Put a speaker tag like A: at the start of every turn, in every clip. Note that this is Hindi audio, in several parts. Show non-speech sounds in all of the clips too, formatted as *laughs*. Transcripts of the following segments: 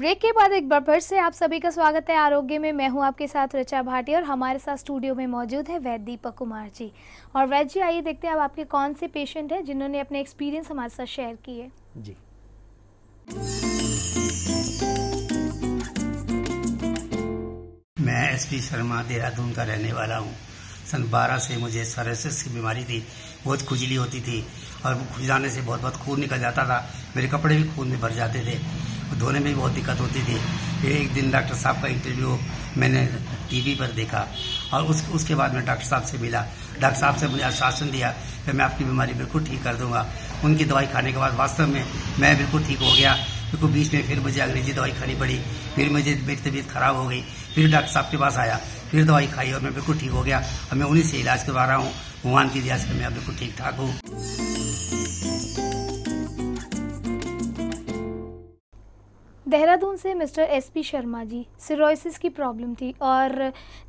A: ब्रेक के बाद एक बार फिर से आप सभी का स्वागत है आरोग्य में मैं हूं आपके साथ रचा भाटी और हमारे साथ स्टूडियो में मौजूद है वैद्य दीपक कुमार जी और वैद्य जी आइए देखते हैं अब आपके कौन से पेशेंट हैं जिन्होंने अपने एक्सपीरियंस हमारे साथ शेयर किए जी
B: मैं एस पी शर्मा देहरादून का रहने वाला हूँ सन बारह से मुझे सरसेस की बीमारी थी बहुत खुजली होती थी और खुजलाने से बहुत बहुत खून निकल जाता था मेरे कपड़े भी खून में भर जाते थे धोने में भी बहुत दिक्कत होती थी फिर एक दिन डॉक्टर साहब का इंटरव्यू मैंने टीवी पर देखा और उस उसके बाद मैं डॉक्टर साहब से मिला डॉक्टर साहब से मुझे आश्वासन दिया कि मैं आपकी बीमारी बिल्कुल ठीक कर दूंगा उनकी दवाई खाने के बाद वास्तव में मैं बिल्कुल ठीक हो गया क्योंकि बीच में फिर मुझे अंग्रेजी दवाई खानी पड़ी फिर मुझे मेरी तबीयत खराब हो गई फिर डॉक्टर साहब के पास आया फिर दवाई खाई और मैं बिल्कुल ठीक हो गया और मैं उन्हीं से इलाज करवा रहा हूँ भगवान की दिया से मैं बिल्कुल ठीक ठाक हूँ
A: देहरादून से mister SP Sharma ji cirrhosis की प्रॉब्लम थी और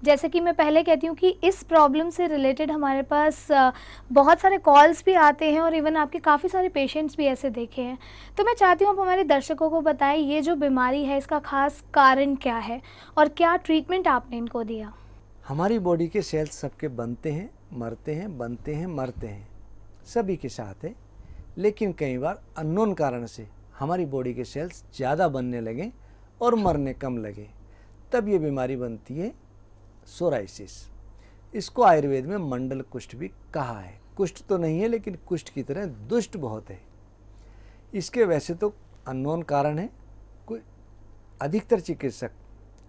A: जैसे कि मैं पहले कहती हूँ कि इस प्रॉब्लम से रिलेटेड हमारे पास बहुत सारे कॉल्स भी आते हैं और इवन आपके काफ़ी सारे पेशेंट्स भी ऐसे देखे हैं तो मैं चाहती हूँ आप हमारे दर्शकों को बताएं ये जो बीमारी है इसका खास कारण क्या है और क्या ट्रीटमेंट आपने इनको दिया
B: हमारी बॉडी के सेल्स सबके बनते हैं मरते हैं बनते हैं मरते हैं सभी के साथ है लेकिन कई बार अननोन कारण से हमारी बॉडी के सेल्स ज़्यादा बनने लगें और मरने कम लगे तब ये बीमारी बनती है सोराइसिस इसको आयुर्वेद में मंडल कुष्ठ भी कहा है कुष्ठ तो नहीं है लेकिन कुष्ठ की तरह दुष्ट बहुत है इसके वैसे तो अननोन कारण है कुछ अधिकतर चिकित्सक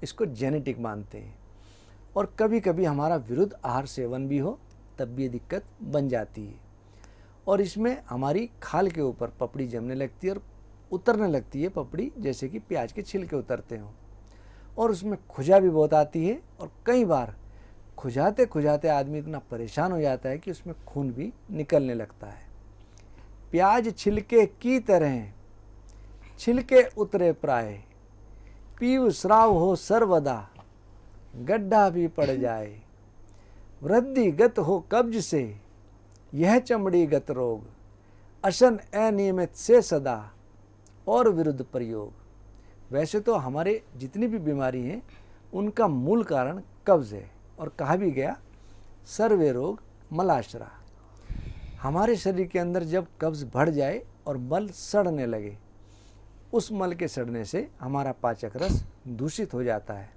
B: इसको जेनेटिक मानते हैं और कभी कभी हमारा विरुद्ध आहार सेवन भी हो तब भी ये दिक्कत बन जाती है और इसमें हमारी खाल के ऊपर पपड़ी जमने लगती है और उतरने लगती है पपड़ी जैसे कि प्याज के छिलके उतरते हों और उसमें खुजा भी बहुत आती है और कई बार खुजाते खुजाते आदमी इतना परेशान हो जाता है कि उसमें खून भी निकलने लगता है प्याज छिलके की तरह छिलके उतरे प्राय पीव श्राव हो सर्वदा गड्ढा भी पड़ *laughs* जाए वृद्धि गत हो कब्ज से यह चमड़ी गत रोग अशन अनियमित से सदा और विरुद्ध प्रयोग वैसे तो हमारे जितनी भी बीमारी हैं उनका मूल कारण कब्ज़ है और कहा भी गया सर्वे रोग मलाशरा हमारे शरीर के अंदर जब कब्ज़ बढ़ जाए और मल सड़ने लगे उस मल के सड़ने से हमारा पाचक रस दूषित हो जाता है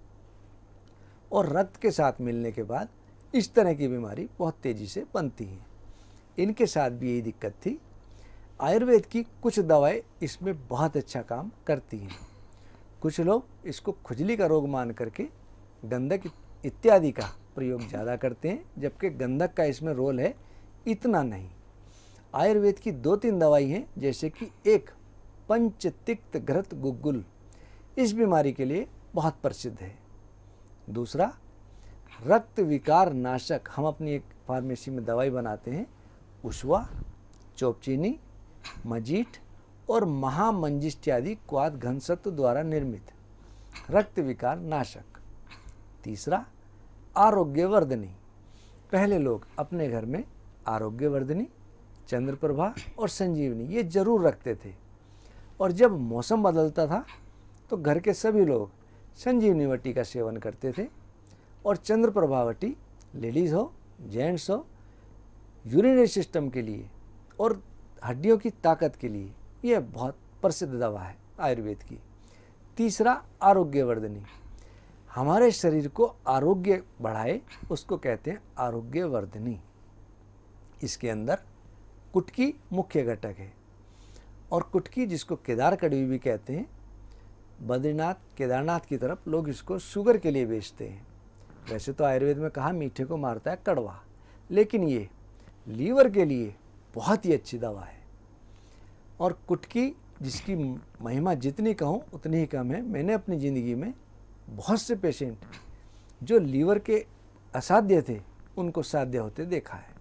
B: और रक्त के साथ मिलने के बाद इस तरह की बीमारी बहुत तेज़ी से बनती है इनके साथ भी यही दिक्कत थी आयुर्वेद की कुछ दवाएं इसमें बहुत अच्छा काम करती हैं कुछ लोग इसको खुजली का रोग मान करके गंधक इत्यादि का प्रयोग ज़्यादा करते हैं जबकि गंधक का इसमें रोल है इतना नहीं आयुर्वेद की दो तीन दवाई हैं जैसे कि एक पंचतिक्त घृत गुग्गुल इस बीमारी के लिए बहुत प्रसिद्ध है दूसरा रक्त विकार नाशक हम अपनी एक फार्मेसी में दवाई बनाते हैं उशवा चोपचीनी मजीठ और महामंजिष्ट आदि क्वाद घनसत्व द्वारा निर्मित रक्त विकार नाशक तीसरा आरोग्यवर्धनी पहले लोग अपने घर में आरोग्यवर्धनी चंद्रप्रभा और संजीवनी ये जरूर रखते थे और जब मौसम बदलता था तो घर के सभी लोग संजीवनी वटी का सेवन करते थे और वटी लेडीज़ हो जेंट्स हो यूरिनरी सिस्टम के लिए और हड्डियों की ताकत के लिए यह बहुत प्रसिद्ध दवा है आयुर्वेद की तीसरा आरोग्यवर्धनी हमारे शरीर को आरोग्य बढ़ाए उसको कहते हैं आरोग्यवर्धनी इसके अंदर कुटकी मुख्य घटक है और कुटकी जिसको केदार कड़वी भी कहते हैं बद्रीनाथ केदारनाथ की तरफ लोग इसको शुगर के लिए बेचते हैं वैसे तो आयुर्वेद में कहा मीठे को मारता है कड़वा लेकिन ये लीवर के लिए बहुत ही अच्छी दवा है और कुटकी जिसकी महिमा जितनी कहूँ उतनी ही कम है मैंने अपनी ज़िंदगी में बहुत से पेशेंट जो लीवर के असाध्य थे उनको साध्य होते देखा है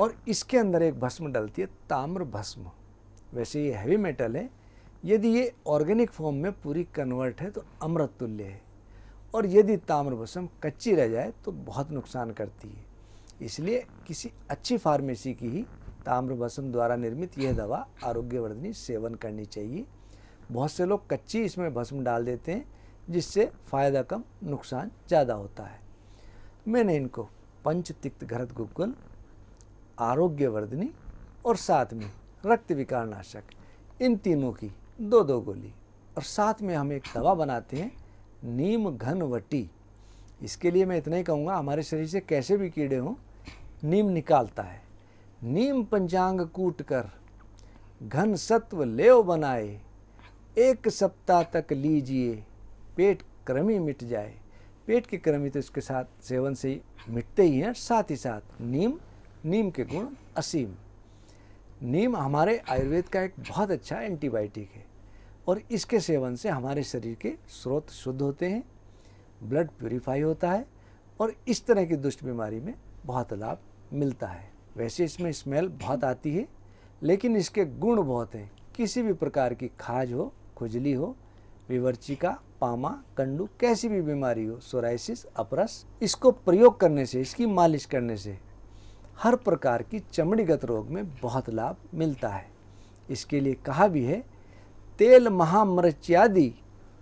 B: और इसके अंदर एक भस्म डलती है ताम्र भस्म वैसे ये हैवी मेटल है यदि ये ऑर्गेनिक फॉर्म में पूरी कन्वर्ट है तो अमृत तुल्य है और यदि ताम्र भस्म कच्ची रह जाए तो बहुत नुकसान करती है इसलिए किसी अच्छी फार्मेसी की ही ताम्रभसम द्वारा निर्मित यह दवा आरोग्यवर्धनी सेवन करनी चाहिए बहुत से लोग कच्ची इसमें भस्म डाल देते हैं जिससे फ़ायदा कम नुकसान ज़्यादा होता है मैंने इनको पंच तिक्त घरत गुप्गुल आरोग्यवर्धनी और साथ में रक्त विकार नाशक इन तीनों की दो दो गोली और साथ में हम एक दवा बनाते हैं नीम घनवटी इसके लिए मैं इतना ही कहूँगा हमारे शरीर से कैसे भी कीड़े हों नीम निकालता है नीम पंचांग कूट कर घन सत्व लेव बनाए एक सप्ताह तक लीजिए पेट क्रमी मिट जाए पेट की क्रमी तो इसके साथ सेवन से ही मिटते ही हैं साथ ही साथ नीम नीम के गुण असीम नीम हमारे आयुर्वेद का एक बहुत अच्छा एंटीबायोटिक है और इसके सेवन से हमारे शरीर के स्रोत शुद्ध होते हैं ब्लड प्योरीफाई होता है और इस तरह की दुष्ट बीमारी में बहुत लाभ मिलता है वैसे इसमें स्मेल बहुत आती है लेकिन इसके गुण बहुत हैं किसी भी प्रकार की खाज हो खुजली हो विवर्चिका पामा कंडू कैसी भी बीमारी हो सोराइसिस अपरस इसको प्रयोग करने से इसकी मालिश करने से हर प्रकार की चमड़ीगत रोग में बहुत लाभ मिलता है इसके लिए कहा भी है तेल महामृत्यादि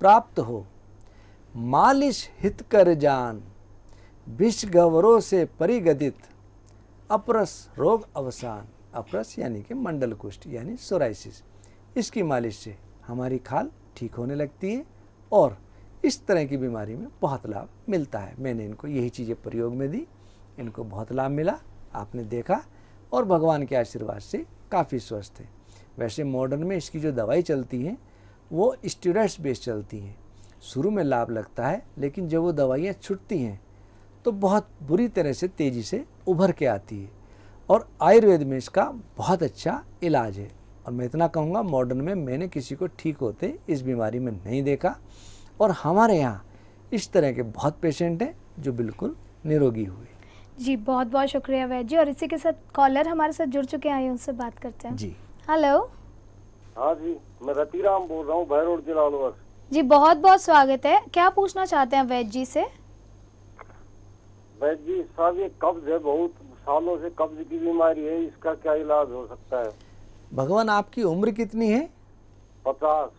B: प्राप्त हो मालिश हित कर जान विष गवरों से परिगदित अपरस रोग अवसान अपरस यानी कि मंडल कुष्ठ यानी सोराइसिस इसकी मालिश से हमारी खाल ठीक होने लगती है और इस तरह की बीमारी में बहुत लाभ मिलता है मैंने इनको यही चीज़ें प्रयोग में दी इनको बहुत लाभ मिला आपने देखा और भगवान के आशीर्वाद से काफ़ी स्वस्थ है वैसे मॉडर्न में इसकी जो दवाई चलती है वो स्टेरॉइड्स बेस चलती हैं शुरू में लाभ लगता है लेकिन जब वो दवाइयाँ छुटती हैं तो बहुत बुरी तरह से तेज़ी से उभर के आती है और आयुर्वेद में इसका बहुत अच्छा इलाज है और मैं इतना कहूँगा मॉडर्न में मैंने किसी को ठीक होते इस बीमारी में नहीं देखा और हमारे यहाँ इस तरह के बहुत पेशेंट हैं जो बिल्कुल निरोगी हुए
A: जी बहुत बहुत शुक्रिया वैद जी और इसी के साथ कॉलर हमारे साथ जुड़ चुके हैं उनसे बात करते हैं जी हेलो
B: हाँ जी मैं रतिराम बोल रहा हूँ भैरोड जिला
A: जी बहुत बहुत स्वागत है क्या पूछना चाहते हैं वैद जी से
B: वैद्य जी साहब ये कब्ज है बहुत सालों से कब्ज की बीमारी है इसका क्या इलाज हो सकता है भगवान आपकी उम्र कितनी है पचास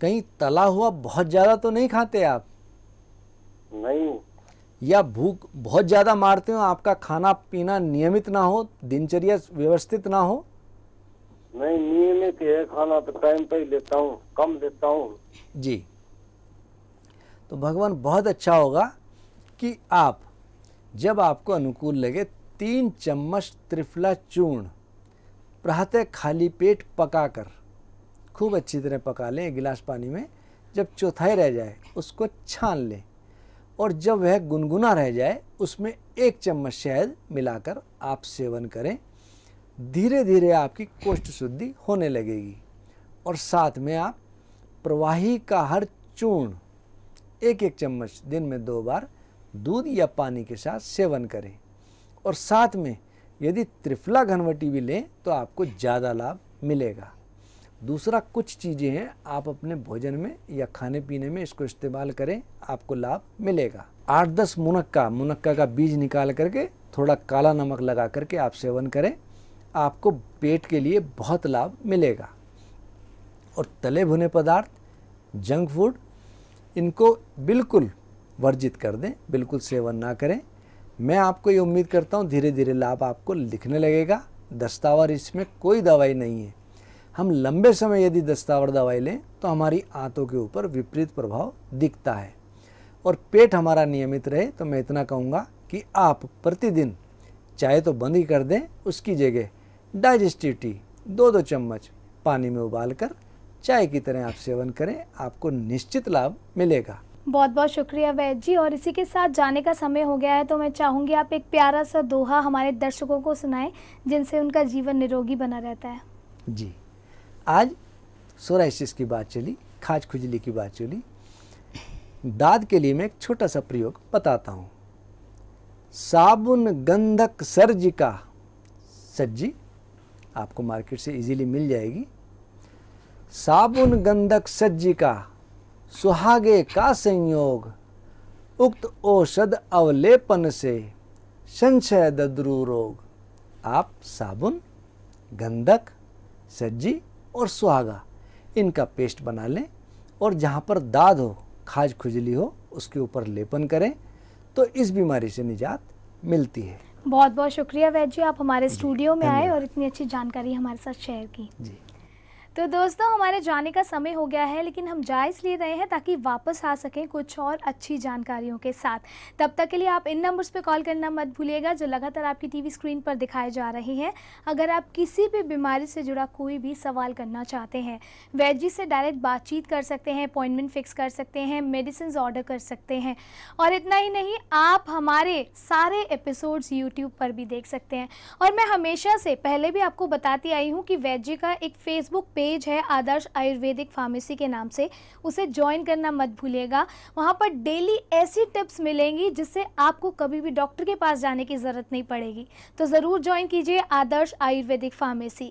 B: कहीं तला हुआ बहुत ज्यादा तो नहीं खाते आप नहीं या भूख बहुत ज्यादा मारते हो आपका खाना पीना नियमित ना हो दिनचर्या व्यवस्थित ना हो नहीं नियमित है खाना तो टाइम पे ही लेता हूँ कम लेता हूँ जी तो भगवान बहुत अच्छा होगा कि आप जब आपको अनुकूल लगे तीन चम्मच त्रिफला चूर्ण प्रातः खाली पेट पकाकर खूब अच्छी तरह पका लें एक गिलास पानी में जब चौथाई रह जाए उसको छान लें और जब वह गुनगुना रह जाए उसमें एक चम्मच शहद मिलाकर आप सेवन करें धीरे धीरे आपकी कोष्ठ शुद्धि होने लगेगी और साथ में आप प्रवाही का हर चूर्ण एक एक चम्मच दिन में दो बार दूध या पानी के साथ सेवन करें और साथ में यदि त्रिफला घनवटी भी लें तो आपको ज़्यादा लाभ मिलेगा दूसरा कुछ चीज़ें हैं आप अपने भोजन में या खाने पीने में इसको इस्तेमाल करें आपको लाभ मिलेगा आठ दस मुनक्का मुनक्का का बीज निकाल करके थोड़ा काला नमक लगा करके आप सेवन करें आपको पेट के लिए बहुत लाभ मिलेगा और तले भुने पदार्थ जंक फूड इनको बिल्कुल वर्जित कर दें बिल्कुल सेवन ना करें मैं आपको ये उम्मीद करता हूँ धीरे धीरे लाभ आपको लिखने लगेगा दस्तावर इसमें कोई दवाई नहीं है हम लंबे समय यदि दस्तावर दवाई लें तो हमारी आंतों के ऊपर विपरीत प्रभाव दिखता है और पेट हमारा नियमित रहे तो मैं इतना कहूँगा कि आप प्रतिदिन चाय तो बंद ही कर दें उसकी जगह डाइजेस्टिव टी दो दो चम्मच पानी में उबाल कर चाय की तरह आप सेवन करें आपको निश्चित लाभ मिलेगा
A: बहुत बहुत शुक्रिया वैद जी और इसी के साथ जाने का समय हो गया है तो मैं चाहूँगी आप एक प्यारा सा दोहा हमारे दर्शकों को सुनाएं जिनसे उनका जीवन निरोगी बना रहता है जी
B: आज सोराइसिस की बात चली खाज खुजली की बात चली दाद के लिए मैं एक छोटा सा प्रयोग बताता हूँ साबुन गंधक सर्ज का सज्जी आपको मार्केट से इजीली मिल जाएगी साबुन गंधक सज्जी का सुहागे का संयोग उक्त औषध अवलेपन से संशय दद्रु रोग आप साबुन गंधक सज्जी और सुहागा इनका पेस्ट बना लें और जहाँ पर दाद हो खाज खुजली हो उसके ऊपर लेपन करें तो इस बीमारी से निजात मिलती है
A: बहुत बहुत शुक्रिया वैद्य जी आप हमारे स्टूडियो में आए और इतनी अच्छी जानकारी हमारे साथ शेयर की जी तो दोस्तों हमारे जाने का समय हो गया है लेकिन हम जा इसलिए रहे हैं ताकि वापस आ सकें कुछ और अच्छी जानकारियों के साथ तब तक के लिए आप इन नंबर्स पे कॉल करना मत भूलिएगा जो लगातार आपकी टीवी स्क्रीन पर दिखाए जा रहे हैं अगर आप किसी भी बीमारी से जुड़ा कोई भी सवाल करना चाहते हैं वैद्य से डायरेक्ट बातचीत कर सकते हैं अपॉइंटमेंट फिक्स कर सकते हैं मेडिसिन ऑर्डर कर सकते हैं और इतना ही नहीं आप हमारे सारे एपिसोड्स यूट्यूब पर भी देख सकते हैं और मैं हमेशा से पहले भी आपको बताती आई हूँ कि वैद्य का एक फेसबुक पेज पेज है आदर्श आयुर्वेदिक फार्मेसी के नाम से उसे ज्वाइन करना मत भूलिएगा वहाँ पर डेली ऐसी टिप्स मिलेंगी जिससे आपको कभी भी डॉक्टर के पास जाने की ज़रूरत नहीं पड़ेगी तो ज़रूर ज्वाइन कीजिए आदर्श आयुर्वेदिक फार्मेसी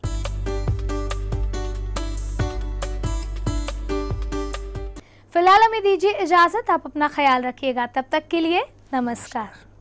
A: फिलहाल हमें दीजिए इजाज़त आप अपना ख्याल रखिएगा तब तक के लिए नमस्कार